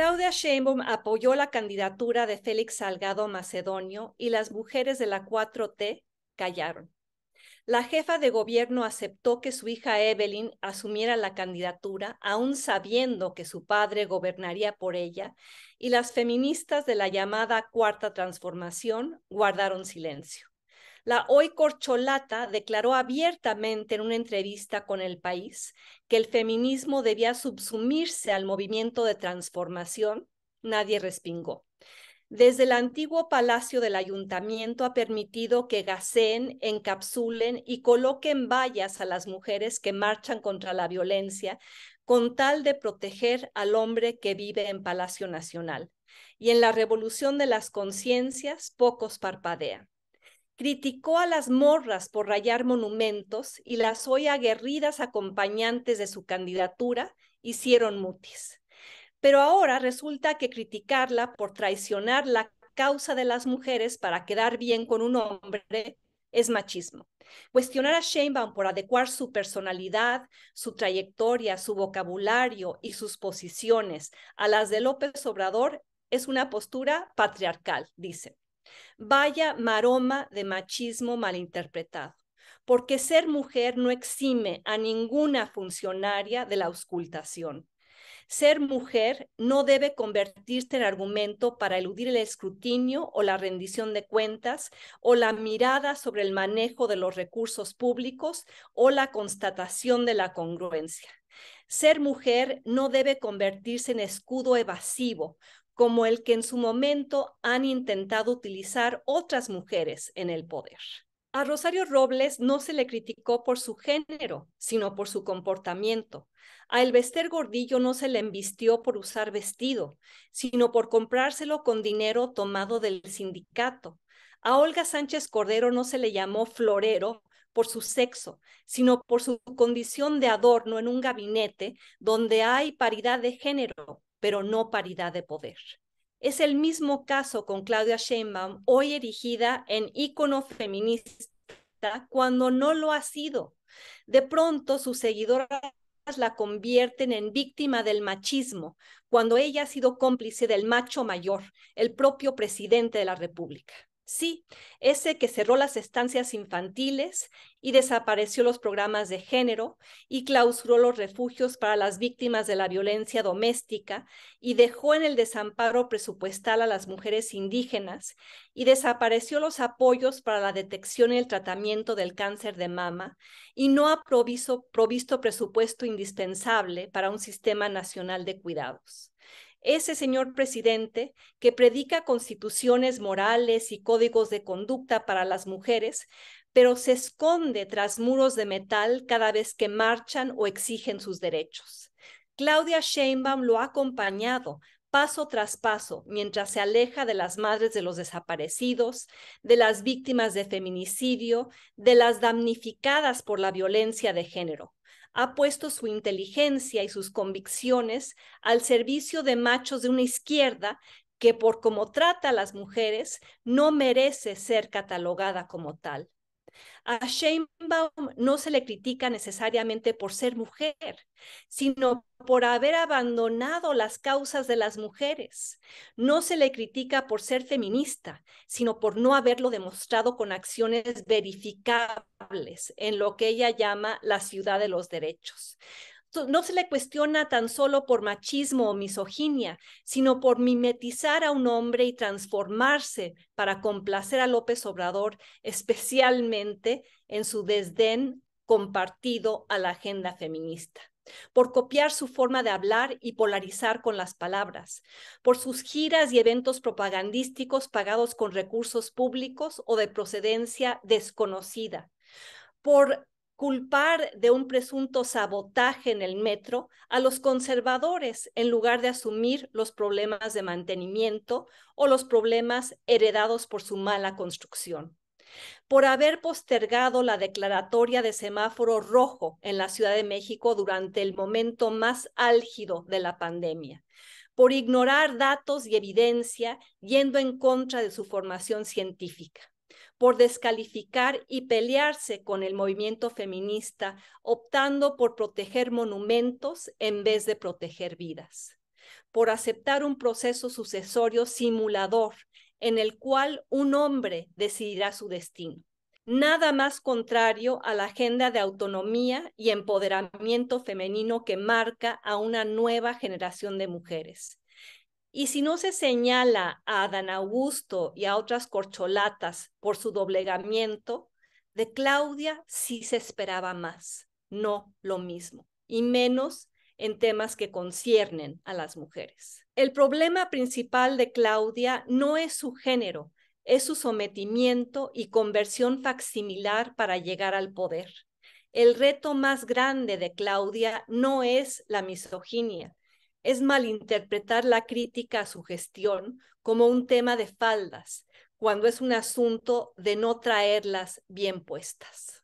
Claudia Sheinbaum apoyó la candidatura de Félix Salgado Macedonio y las mujeres de la 4T callaron. La jefa de gobierno aceptó que su hija Evelyn asumiera la candidatura, aún sabiendo que su padre gobernaría por ella, y las feministas de la llamada Cuarta Transformación guardaron silencio. La hoy corcholata declaró abiertamente en una entrevista con El País que el feminismo debía subsumirse al movimiento de transformación. Nadie respingó. Desde el antiguo palacio del ayuntamiento ha permitido que gaseen, encapsulen y coloquen vallas a las mujeres que marchan contra la violencia con tal de proteger al hombre que vive en Palacio Nacional. Y en la revolución de las conciencias pocos parpadean criticó a las morras por rayar monumentos y las hoy aguerridas acompañantes de su candidatura hicieron mutis. Pero ahora resulta que criticarla por traicionar la causa de las mujeres para quedar bien con un hombre es machismo. Cuestionar a Sheinbaum por adecuar su personalidad, su trayectoria, su vocabulario y sus posiciones a las de López Obrador es una postura patriarcal, dice. Vaya maroma de machismo malinterpretado, porque ser mujer no exime a ninguna funcionaria de la auscultación. Ser mujer no debe convertirse en argumento para eludir el escrutinio o la rendición de cuentas o la mirada sobre el manejo de los recursos públicos o la constatación de la congruencia. Ser mujer no debe convertirse en escudo evasivo como el que en su momento han intentado utilizar otras mujeres en el poder. A Rosario Robles no se le criticó por su género, sino por su comportamiento. A Elbester Gordillo no se le embistió por usar vestido, sino por comprárselo con dinero tomado del sindicato. A Olga Sánchez Cordero no se le llamó florero por su sexo, sino por su condición de adorno en un gabinete donde hay paridad de género pero no paridad de poder. Es el mismo caso con Claudia Sheinbaum, hoy erigida en ícono feminista cuando no lo ha sido. De pronto sus seguidoras la convierten en víctima del machismo, cuando ella ha sido cómplice del macho mayor, el propio presidente de la República. Sí, ese que cerró las estancias infantiles y desapareció los programas de género y clausuró los refugios para las víctimas de la violencia doméstica y dejó en el desamparo presupuestal a las mujeres indígenas y desapareció los apoyos para la detección y el tratamiento del cáncer de mama y no ha provisto presupuesto indispensable para un sistema nacional de cuidados ese señor presidente que predica constituciones morales y códigos de conducta para las mujeres, pero se esconde tras muros de metal cada vez que marchan o exigen sus derechos. Claudia Sheinbaum lo ha acompañado paso tras paso mientras se aleja de las madres de los desaparecidos, de las víctimas de feminicidio, de las damnificadas por la violencia de género ha puesto su inteligencia y sus convicciones al servicio de machos de una izquierda que por cómo trata a las mujeres no merece ser catalogada como tal. A Sheinbaum no se le critica necesariamente por ser mujer, sino por haber abandonado las causas de las mujeres. No se le critica por ser feminista, sino por no haberlo demostrado con acciones verificables en lo que ella llama la ciudad de los derechos no se le cuestiona tan solo por machismo o misoginia, sino por mimetizar a un hombre y transformarse para complacer a López Obrador, especialmente en su desdén compartido a la agenda feminista por copiar su forma de hablar y polarizar con las palabras, por sus giras y eventos propagandísticos pagados con recursos públicos o de procedencia desconocida, por culpar de un presunto sabotaje en el metro a los conservadores en lugar de asumir los problemas de mantenimiento o los problemas heredados por su mala construcción. Por haber postergado la declaratoria de semáforo rojo en la Ciudad de México durante el momento más álgido de la pandemia por ignorar datos y evidencia yendo en contra de su formación científica por descalificar y pelearse con el movimiento feminista, optando por proteger monumentos en vez de proteger vidas, por aceptar un proceso sucesorio simulador en el cual un hombre decidirá su destino. Nada más contrario a la agenda de autonomía y empoderamiento femenino que marca a una nueva generación de mujeres y si no se señala a Adán Augusto y a otras corcholatas por su doblegamiento, de Claudia sí se esperaba más, no lo mismo, y menos en temas que conciernen a las mujeres. El problema principal de Claudia no es su género, es su sometimiento y conversión facsimilar para llegar al poder. El reto más grande de Claudia no es la misoginia, es malinterpretar la crítica a su gestión como un tema de faldas, cuando es un asunto de no traerlas bien puestas.